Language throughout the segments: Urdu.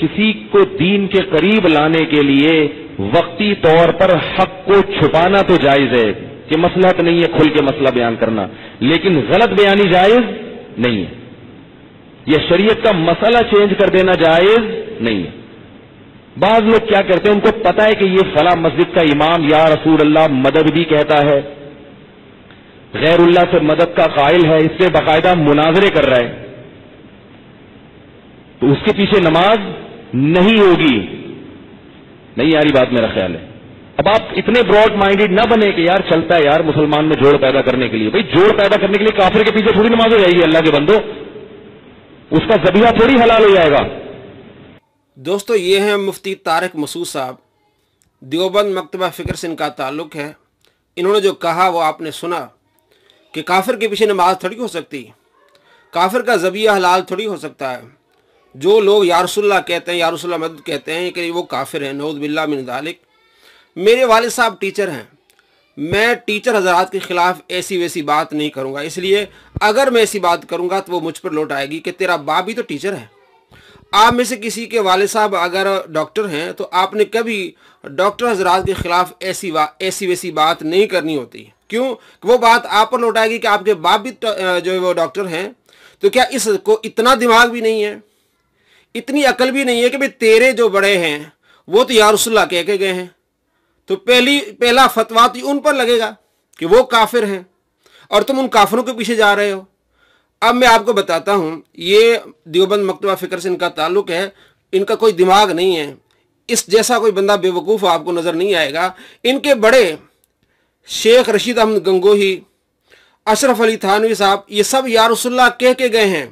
کسی کو دین کے قریب لانے کے لیے وقتی طور پر حق کو چھپانا تو جائز ہے کہ مسئلہ تو نہیں ہے کھل کے مسئلہ بیان کرنا لیکن غلط بیانی جائز نہیں ہے یہ شریعت کا مسئلہ چینج کر دینا جائز نہیں ہے بعض لوگ کیا کرتے ہیں ان کو پتا ہے کہ یہ فلاں مسجد کا امام یا رسول اللہ مدد بھی کہتا ہے غیر اللہ سے مدد کا قائل ہے اس سے باقاعدہ مناظرے کر رہا ہے تو اس کے پیچھے نماز نہیں ہوگی نہیں یاری بات میرا خیال ہے اب آپ اتنے براڈ مائنڈیڈ نہ بنے کہ یار چلتا ہے یار مسلمان میں جوڑ پیدا کرنے کے لیے بھائی جوڑ پیدا کرنے کے لیے کافر کے پیچھے تھوڑی نماز ہو جائے گی اللہ کے بندو اس کا ذبیہ تھوڑی حلال ہو جائے گا دوستو یہ ہیں مفتی تارک مسود صاحب دیوبند مکتبہ فکر سے ان کا تعلق ہے انہوں نے جو کہا وہ آپ نے سنا کہ کافر کے پیچھے نماز تھوڑی ہو سکتی کافر کا ذبیہ حلال تھوڑی ہو سکتا ہے جو لوگ رسول اللہ کہتے ہیں رسول اللہ مدد کہتے ہیں کہ وہ کافر ہیں نعوذ باللہ من ذالک میرے والد صاحب ٹیچر ہیں میں ٹیچر حضرات کے خلاف ایسی ویسی بات نہیں کروں گا اس لیے اگر میں ایسی بات کروں گا تو وہ مجھ پر لوٹ آئے گی کہ تیرا باپ بھی تو ٹیچر ہے آپ میں سے کسی کے والد صاحب اگر ڈاکٹر ہیں تو آپ نے کبھی ڈاکٹر حضرات کے خلاف ایسی ایسی ویسی بات نہیں کرنی ہوتی کیوں وہ بات آپ پر لوٹائے گی کہ آپ کے باپ بھی جو ہے وہ ڈاکٹر ہیں تو کیا اس کو اتنا دماغ بھی نہیں ہے اتنی عقل بھی نہیں ہے کہ بھائی تیرے جو بڑے ہیں وہ تو یا رسول اللہ کہہ کے گئے ہیں تو پہلی پہلا تو ان پر لگے گا کہ وہ کافر ہیں اور تم ان کافروں کے پیچھے جا رہے ہو اب میں آپ کو بتاتا ہوں یہ دیوبند مکتبہ فکر سے ان کا تعلق ہے ان کا کوئی دماغ نہیں ہے اس جیسا کوئی بندہ بے وقوف آپ کو نظر نہیں آئے گا ان کے بڑے شیخ رشید احمد گنگوہی اشرف علی تھانوی صاحب یہ سب یا رسول اللہ کہہ کے گئے ہیں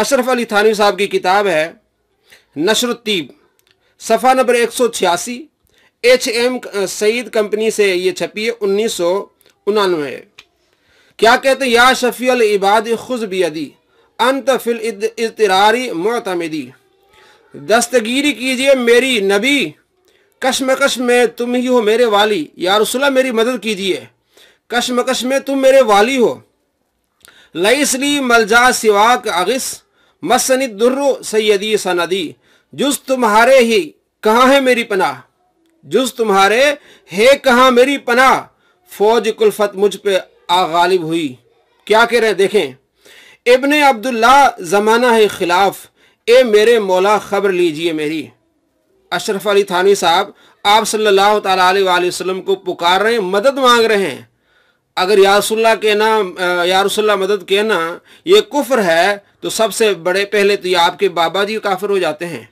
اشرف علی تھانوی صاحب کی کتاب ہے نشر الطیب صفحہ نمبر ایک سو چھیاسی ایچ ایم سعید کمپنی سے یہ چھپی ہے انیس سو انانوے کیا کہتے ہیں یا شفیع العباد بیدی انت فل اضطراری معتمدی دستگیری کیجئے میری نبی کشمکش میں تم ہی ہو میرے والی یا رسول اللہ میری مدد کیجئے کشمکش میں تم میرے والی ہو لئی لی ملجا سواک اغس مسنی درو سیدی سندی جز تمہارے ہی کہاں ہے میری پناہ جز تمہارے ہے کہاں میری پناہ فوج کلفت مجھ پہ غالب ہوئی کیا کہہ رہے دیکھیں ابن عبداللہ زمانہ ہے خلاف اے میرے مولا خبر لیجئے میری اشرف علی تھانی صاحب آپ صلی اللہ علیہ وآلہ وسلم کو پکار رہے ہیں مدد مانگ رہے ہیں اگر یا رسول اللہ کہنا یا رسول اللہ مدد کہنا یہ کفر ہے تو سب سے بڑے پہلے تو یہ آپ کے بابا جی کافر ہو جاتے ہیں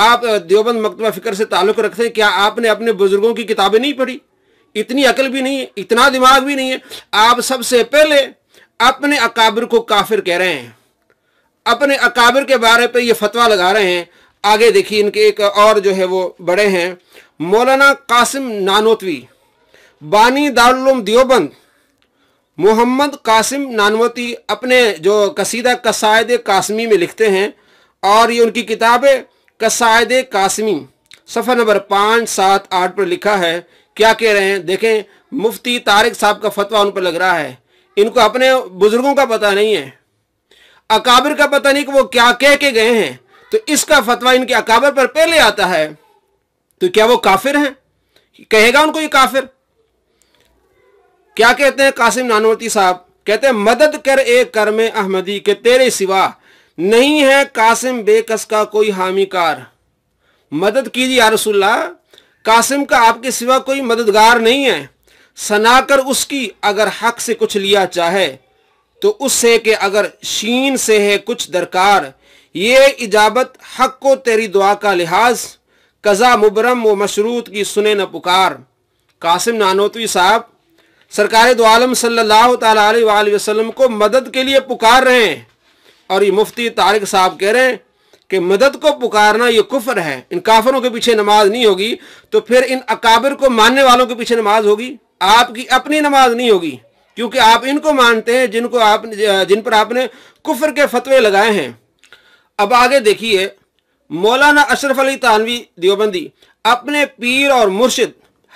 آپ دیوبند مکتبہ فکر سے تعلق رکھتے ہیں کیا آپ نے اپنے بزرگوں کی کتابیں نہیں پڑھی اتنی عقل بھی نہیں ہے اتنا دماغ بھی نہیں ہے آپ سب سے پہلے اپنے اکابر کو کافر کہہ رہے ہیں اپنے اکابر کے بارے پہ یہ فتوہ لگا رہے ہیں آگے دیکھیے ان کے ایک اور جو ہے وہ بڑے ہیں مولانا قاسم نانوتوی بانی دارالعلوم دیوبند محمد قاسم نانوتی اپنے جو قصیدہ قصائد قاسمی میں لکھتے ہیں اور یہ ان کی کتاب ہے قصائد قاسمی صفحہ نمبر پانچ سات آٹھ پر لکھا ہے کیا کہہ رہے ہیں دیکھیں مفتی تارق صاحب کا فتوہ ان پر لگ رہا ہے ان کو اپنے بزرگوں کا پتہ نہیں ہے اکابر کا پتہ نہیں کہ وہ کیا کہہ کے گئے ہیں تو اس کا فتویٰ ان کے اکابر پر پہلے آتا ہے تو کیا وہ کافر ہیں کہے گا ان کو یہ کافر کیا کہتے ہیں قاسم نانوتی صاحب کہتے ہیں مدد کر اے کرم احمدی کے تیرے سوا نہیں ہے قاسم بے کس کا کوئی حامی کار مدد کیجیے رسول اللہ قاسم کا آپ کے سوا کوئی مددگار نہیں ہے سنا کر اس کی اگر حق سے کچھ لیا چاہے تو اس سے کہ اگر شین سے ہے کچھ درکار یہ اجابت حق کو تیری دعا کا لحاظ قضا مبرم و مشروط کی سنے نہ پکار قاسم نانوتوی صاحب سرکار دو عالم صلی اللہ علیہ وآلہ وسلم کو مدد کے لیے پکار رہے ہیں اور یہ مفتی طارق صاحب کہہ رہے ہیں کہ مدد کو پکارنا یہ کفر ہے ان کافروں کے پیچھے نماز نہیں ہوگی تو پھر ان اکابر کو ماننے والوں کے پیچھے نماز ہوگی آپ کی اپنی نماز نہیں ہوگی کیونکہ آپ ان کو مانتے ہیں جن کو آپ جن پر آپ نے کفر کے فتوے لگائے ہیں اب آگے دیکھیے مولانا اشرف علی تانوی دیوبندی اپنے پیر اور مرشد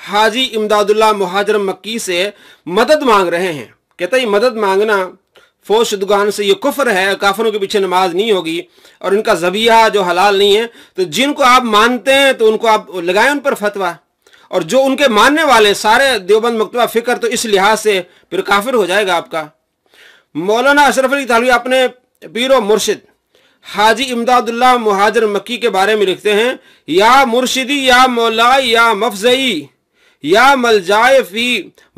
حاجی امداد اللہ مہاجر مکی سے مدد مانگ رہے ہیں کہتا کہتے مدد مانگنا فوج سے یہ کفر ہے کافروں کے پیچھے نماز نہیں ہوگی اور ان کا زبیہ جو حلال نہیں ہے تو جن کو آپ مانتے ہیں تو ان کو آپ لگائیں ان پر فتوا اور جو ان کے ماننے والے سارے دیوبند مکتبہ فکر تو اس لحاظ سے پھر کافر ہو جائے گا آپ کا مولانا اشرف علی اپنے پیرو مرشد حاجی امداد اللہ مہاجر مکی کے بارے میں لکھتے ہیں یا مرشدی یا مولا یا مفزئی یا ملجائے فی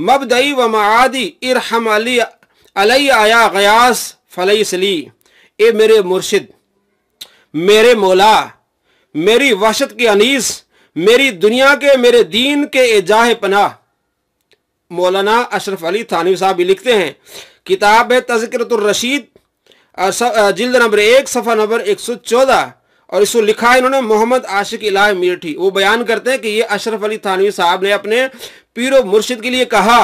مبدئی و معادی ارحم علی علی آیا غیاس فلی سلی اے میرے مرشد میرے مولا میری وحشت کے انیس میری دنیا کے میرے دین کے اجاہ پناہ مولانا اشرف علی تھانوی صاحب بھی لکھتے ہیں کتاب ہے تذکرت الرشید جلد نمبر ایک صفحہ نمبر ایک سو چودہ اور اس کو لکھا انہوں نے محمد عاشق الہ میرٹھی وہ بیان کرتے ہیں کہ یہ اشرف علی تھانوی صاحب نے اپنے پیرو مرشد کے لیے کہا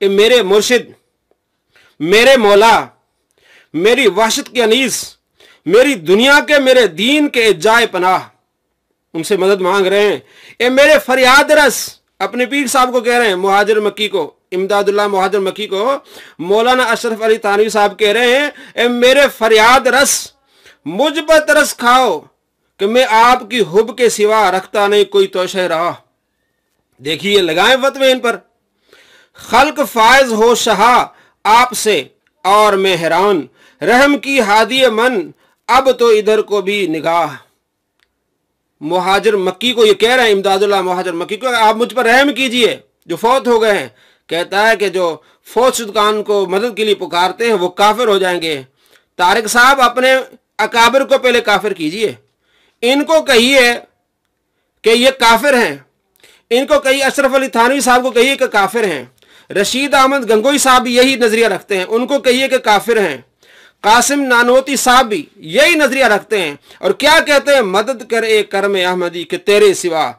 کہ میرے مرشد میرے مولا میری وحشت کے انیس میری دنیا کے میرے دین کے جائے پناہ ان سے مدد مانگ رہے ہیں اے میرے فریاد رس اپنے پیر صاحب کو کہہ رہے ہیں مہاجر مکی کو امداد اللہ مہاجر مکی کو مولانا اشرف علی تانوی صاحب کہہ رہے ہیں اے میرے فریاد رس مجھ پر ترس کھاؤ کہ میں آپ کی حب کے سوا رکھتا نہیں کوئی توشہ راہ دیکھیے لگائیں فتوے ان پر خلق فائز ہو شہا آپ سے اور میں حیران رحم کی ہادی من اب تو ادھر کو بھی نگاہ مہاجر مکی کو یہ کہہ رہے امداد اللہ مہاجر مکی کو آپ مجھ پر رحم کیجئے جو فوت ہو گئے ہیں کہتا ہے کہ جو فوتان کو مدد کے لیے پکارتے ہیں وہ کافر ہو جائیں گے طارق صاحب اپنے اکابر کو پہلے کافر کیجئے ان کو کہیے کہ یہ کافر ہیں ان کو کہیے اشرف علی تھانوی صاحب کو کہیے کہ کافر ہیں رشید احمد گنگوئی صاحب بھی یہی نظریہ رکھتے ہیں ان کو کہیے کہ کافر ہیں قاسم نانوتی صاحب بھی یہی نظریہ رکھتے ہیں اور کیا کہتے ہیں مدد کر اے کرم احمدی کہ تیرے سوا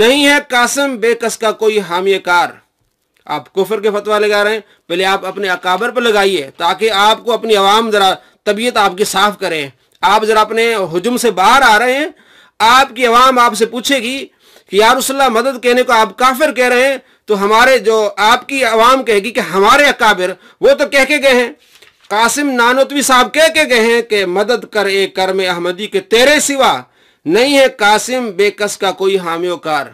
نہیں ہے قاسم بے کس کا کوئی حامی کار آپ کفر کے فتوہ لگا رہے ہیں پہلے آپ اپنے اکابر پر لگائیے تاکہ آپ کو اپنی عوام ذرا طبیعت آپ کی صاف کریں آپ ذرا اپنے ہجم سے باہر آ رہے ہیں آپ کی عوام آپ سے پوچھے گی کہ یار رسول اللہ مدد کہنے کو آپ کافر کہہ رہے ہیں تو ہمارے جو آپ کی عوام کہے گی کہ ہمارے اکابر وہ تو کہہ کے گئے ہیں قاسم نانوتوی صاحب کہہ کے گئے ہیں کہ مدد کر اے کرم احمدی کے تیرے سوا نہیں ہے قاسم بے کس کا کوئی حامیو کار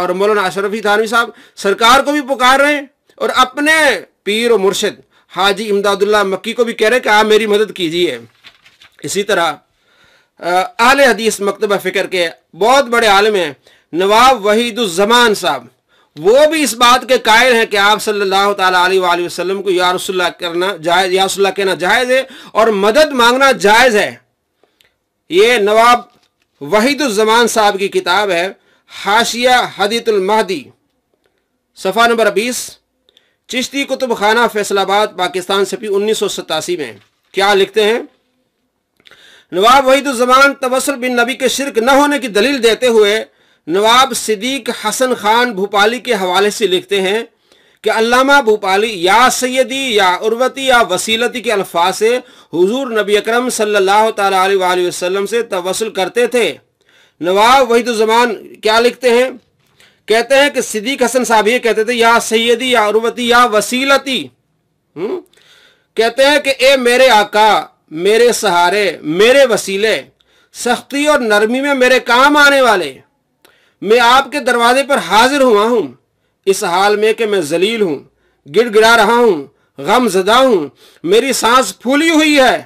اور مولانا اشرفی تھانوی صاحب سرکار کو بھی پکار رہے ہیں اور اپنے پیر و مرشد حاجی امداد اللہ مکی کو بھی کہہ رہے ہیں کہ آپ میری مدد کیجیے اسی طرح اہل حدیث مکتبہ فکر کے بہت بڑے عالم ہیں نواب وحید الزمان صاحب وہ بھی اس بات کے قائل ہیں کہ آپ صلی اللہ علیہ وآلہ وسلم کو یا رسول اللہ کرنا جائز یا رسول اللہ کہنا جائز ہے اور مدد مانگنا جائز ہے یہ نواب وحید الزمان صاحب کی کتاب ہے حاشیہ حدیت المہدی صفحہ نمبر بیس چشتی کتب خانہ فیصلہ آباد پاکستان سے انیس سو ستاسی میں کیا لکھتے ہیں نواب وحید الزمان توسل بن نبی کے شرک نہ ہونے کی دلیل دیتے ہوئے نواب صدیق حسن خان بھوپالی کے حوالے سے لکھتے ہیں کہ علامہ بھوپالی یا سیدی یا عروتی یا وسیلتی کے الفاظ سے حضور نبی اکرم صلی اللہ تعالی علیہ وسلم سے توسل کرتے تھے نواب وحید الزمان کیا لکھتے ہیں کہتے ہیں کہ صدیق حسن صاحب یہ کہتے تھے یا سیدی یا عروتی یا وسیلتی کہتے ہیں کہ اے میرے آکا میرے سہارے میرے وسیلے سختی اور نرمی میں میرے کام آنے والے میں آپ کے دروازے پر حاضر ہوا ہوں اس حال میں کہ میں ذلیل ہوں گڑ گڑا رہا ہوں غم زدہ ہوں میری سانس پھولی ہوئی ہے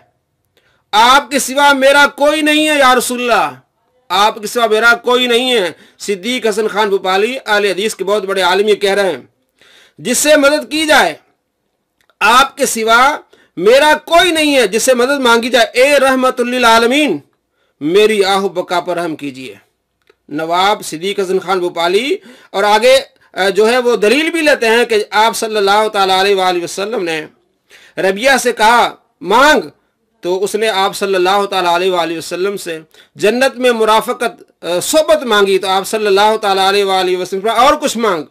آپ کے سوا میرا کوئی نہیں ہے یا رسول اللہ آپ کے سوا میرا کوئی نہیں ہے صدیق حسن خان بھوپالی حدیث کے بہت بڑے عالمی کہہ رہے ہیں جس سے مدد کی جائے آپ کے سوا میرا کوئی نہیں ہے جسے مدد مانگی جائے اے رحمت للعالمین میری آہو بکا پر رحم کیجیے نواب صدیق خان اور آگے جو ہے وہ دلیل بھی لیتے ہیں کہ آپ صلی اللہ علیہ وآلہ وسلم نے ربیہ سے کہا مانگ تو اس نے آپ صلی اللہ تعالیٰ وسلم سے جنت میں مرافقت صحبت مانگی تو آپ صلی اللہ علیہ وآلہ وسلم اور کچھ مانگ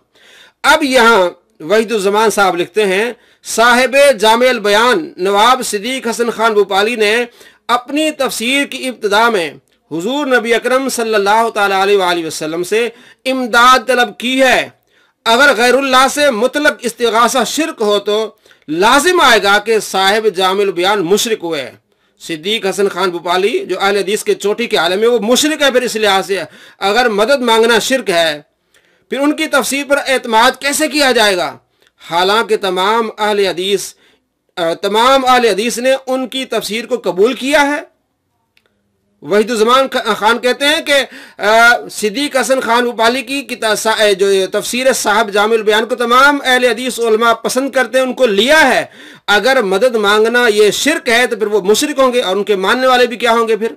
اب یہاں وحید الزمان صاحب لکھتے ہیں صاحب جامع البیان نواب صدیق حسن خان بھوپالی نے اپنی تفسیر کی ابتدا میں حضور نبی اکرم صلی اللہ علیہ وآلہ وسلم سے امداد طلب کی ہے اگر غیر اللہ سے مطلق استغاثہ شرک ہو تو لازم آئے گا کہ صاحب جامع البیان مشرق ہوئے صدیق حسن خان بوپالی جو اہل حدیث کے چوٹی کے عالم ہے وہ مشرق ہے پھر اس لحاظ سے اگر مدد مانگنا شرک ہے پھر ان کی تفسیر پر اعتماد کیسے کیا جائے گا حالانکہ تمام اہل حدیث تمام اہل حدیث نے ان کی تفسیر کو قبول کیا ہے وحید الزمان خان کہتے ہیں کہ صدیق حسن خان اوپالی کی جو تفسیر صاحب جامع البیان کو تمام اہل حدیث علماء پسند کرتے ہیں ان کو لیا ہے اگر مدد مانگنا یہ شرک ہے تو پھر وہ مشرک ہوں گے اور ان کے ماننے والے بھی کیا ہوں گے پھر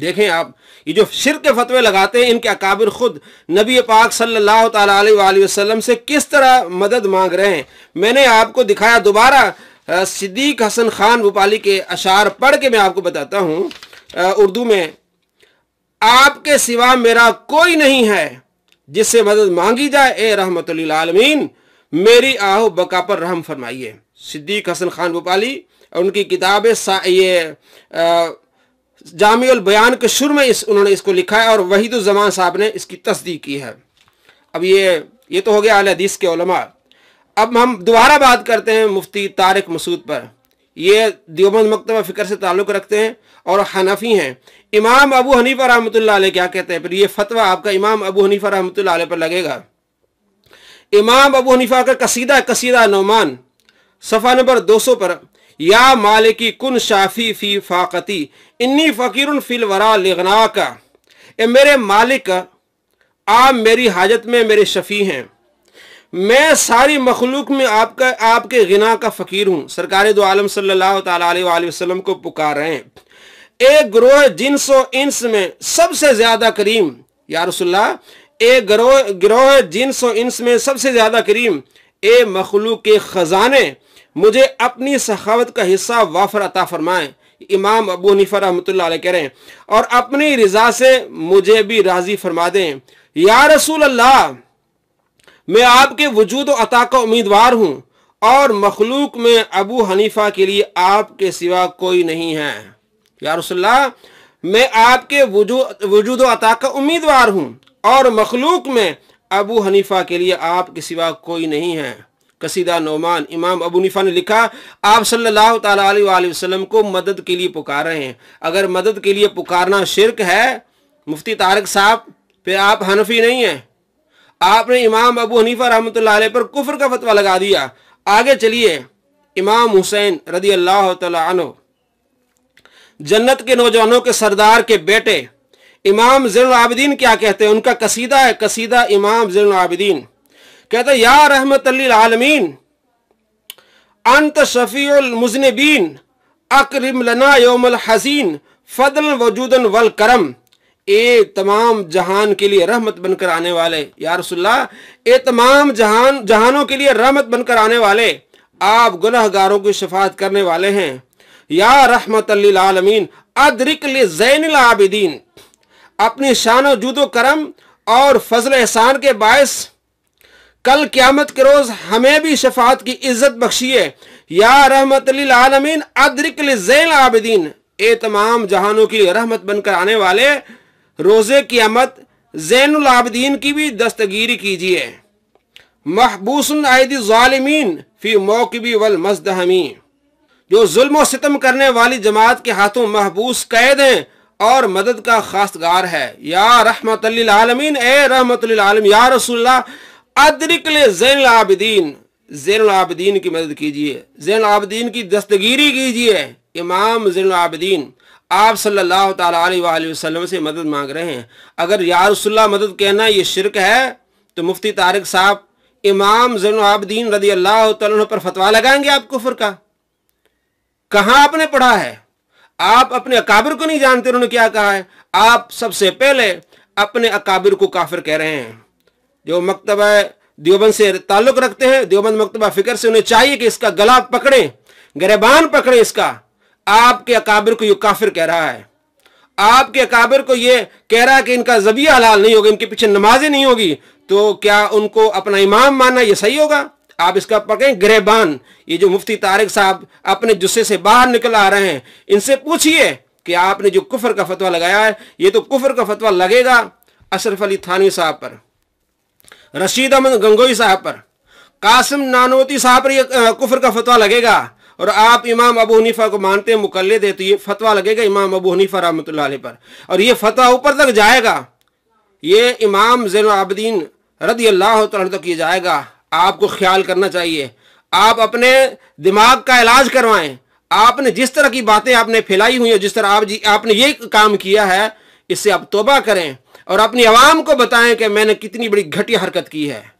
دیکھیں آپ یہ جو شرک کے فتوے لگاتے ہیں ان کے اکابر خود نبی پاک صلی اللہ تعالی سے کس طرح مدد مانگ رہے ہیں میں نے آپ کو دکھایا دوبارہ صدیق حسن خان بھوپالی کے اشعار پڑھ کے میں آپ کو بتاتا ہوں اردو میں آپ کے سوا میرا کوئی نہیں ہے جس سے مدد مانگی جائے اے رحمت اللہ عالمین میری آہو بکا پر رحم فرمائیے صدیق حسن خان بھوپالی اور ان کی کتاب یہ جامع البیان کے شروع میں اس انہوں نے اس کو لکھا ہے اور وحید الزمان صاحب نے اس کی تصدیق کی ہے اب یہ یہ تو ہو گیا اعلی حدیث کے علماء اب ہم دوبارہ بات کرتے ہیں مفتی طارق مسعود پر یہ دیوبند مکتبہ فکر سے تعلق رکھتے ہیں اور حنفی ہیں امام ابو حنیفہ رحمۃ اللہ علیہ کیا کہتے ہیں پھر یہ فتویٰ آپ کا امام ابو حنیفہ رحمۃ اللہ علیہ پر لگے گا امام ابو حنیفہ کا قصیدہ قصیدہ نعمان صفحہ نمبر دو سو پر یا مالکی کن شافی فی فاقتی انی فقیر فی الورا لغنا کا اے میرے مالک آپ میری حاجت میں میرے شفیع ہیں میں ساری مخلوق میں آپ کا فقیر ہوں سرکار دو عالم صلی اللہ تعالی علیہ وسلم کو پکار رہے ہیں ایک گروہ جنس و انس میں سب سے زیادہ کریم یا رسول اللہ ایک گروہ گروہ جنس و انس میں سب سے زیادہ کریم اے مخلوق کے خزانے مجھے اپنی سخاوت کا حصہ وافر عطا فرمائیں امام ابو حنیفہ رحمت اللہ علیہ کہہ رہے ہیں اور اپنی رضا سے مجھے بھی راضی فرما دیں یا رسول اللہ میں آپ کے وجود و عطا کا امیدوار ہوں اور مخلوق میں ابو حنیفہ کے لیے آپ کے سوا کوئی نہیں ہے یا رسول اللہ میں آپ کے وجود و عطا کا امیدوار ہوں اور مخلوق میں ابو حنیفہ کے لیے آپ کے سوا کوئی نہیں ہے قصیدہ نعمان امام ابو نفا نے لکھا آپ صلی اللہ تعالیٰ کو مدد کے لیے پکار رہے ہیں اگر مدد کے لیے پکارنا شرک ہے مفتی طارق صاحب پھر آپ حنفی نہیں ہیں آپ نے امام ابو حنیفہ رحمۃ اللہ علیہ پر کفر کا فتویٰ لگا دیا آگے چلیے امام حسین رضی اللہ تعالیٰ عنہ جنت کے نوجوانوں کے سردار کے بیٹے امام زین العابدین کیا کہتے ہیں ان کا قصیدہ ہے قصیدہ امام ضی العابدین کہتا ہے یا رحمت للعالمین انت شفیع المزنبین اکرم لنا یوم الحزین فضل وجودا والکرم اے تمام جہان کے لئے رحمت بن کر آنے والے یا رسول اللہ اے تمام جہانوں کے لئے رحمت بن کر آنے والے آپ گناہگاروں کی شفاعت کرنے والے ہیں یا رحمت للعالمین ادرک لزین العابدین اپنی شان و جود و کرم اور فضل احسان کے باعث کل قیامت کے روز ہمیں بھی شفاعت کی عزت بخشیے یا رحمت للعالمین ادرک لزیل عابدین اے تمام جہانوں کی رحمت بن کر آنے والے روز قیامت زین العابدین کی بھی دستگیری کیجئے محبوس عائد ظالمین فی موقبی والمزدہمی جو ظلم و ستم کرنے والی جماعت کے ہاتھوں محبوس قید ہیں اور مدد کا خاصگار ہے یا رحمت للعالمین اے رحمت للعالم یا رسول اللہ ادرکل زین العابدین زین العابدین کی مدد کیجیے زین العابدین کی دستگیری کیجیے امام زین العابدین آپ صلی اللہ وآلہ وسلم سے مدد مانگ رہے ہیں اگر یا رسول اللہ مدد کہنا یہ شرک ہے تو مفتی طارق صاحب امام زین العابدین رضی اللہ تعالیٰ پر فتوہ لگائیں گے آپ کفر کا کہاں آپ نے پڑھا ہے آپ اپنے اکابر کو نہیں جانتے انہوں نے کیا کہا ہے آپ سب سے پہلے اپنے اکابر کو کافر کہہ رہے ہیں جو مکتبہ دیوبند سے تعلق رکھتے ہیں دیوبند مکتبہ فکر سے انہیں چاہیے کہ اس کا گلا پکڑیں گریبان پکڑیں اس کا آپ کے اکابر کو یہ کافر کہہ رہا ہے آپ کے اکابر کو یہ کہہ رہا ہے کہ ان کا ذبیہ حلال نہیں ہوگا ان کے پیچھے نمازیں نہیں ہوگی تو کیا ان کو اپنا امام ماننا یہ صحیح ہوگا آپ اس کا پکڑیں گریبان یہ جو مفتی طارق صاحب اپنے جسے سے باہر نکل آ رہے ہیں ان سے پوچھئے کہ آپ نے جو کفر کا فتویٰ لگایا ہے یہ تو کفر کا فتویٰ لگے گا اشرف علی تھانوی صاحب پر رشید احمد گنگوئی صاحب پر قاسم نانوتی صاحب پر یہ کفر کا فتویٰ لگے گا اور آپ امام ابو حنیفہ کو مانتے ہیں مکلے ہے تو یہ فتویٰ لگے گا امام ابو حنیفہ رحمۃ اللہ علیہ پر اور یہ فتویٰ اوپر تک جائے گا یہ امام زین العابدین رضی اللہ تعالیٰ تک یہ جائے گا آپ کو خیال کرنا چاہیے آپ اپنے دماغ کا علاج کروائیں آپ نے جس طرح کی باتیں آپ نے پھیلائی ہوئی ہیں جس طرح آپ جی، نے یہ کام کیا ہے اس سے آپ توبہ کریں اور اپنی عوام کو بتائیں کہ میں نے کتنی بڑی گھٹی حرکت کی ہے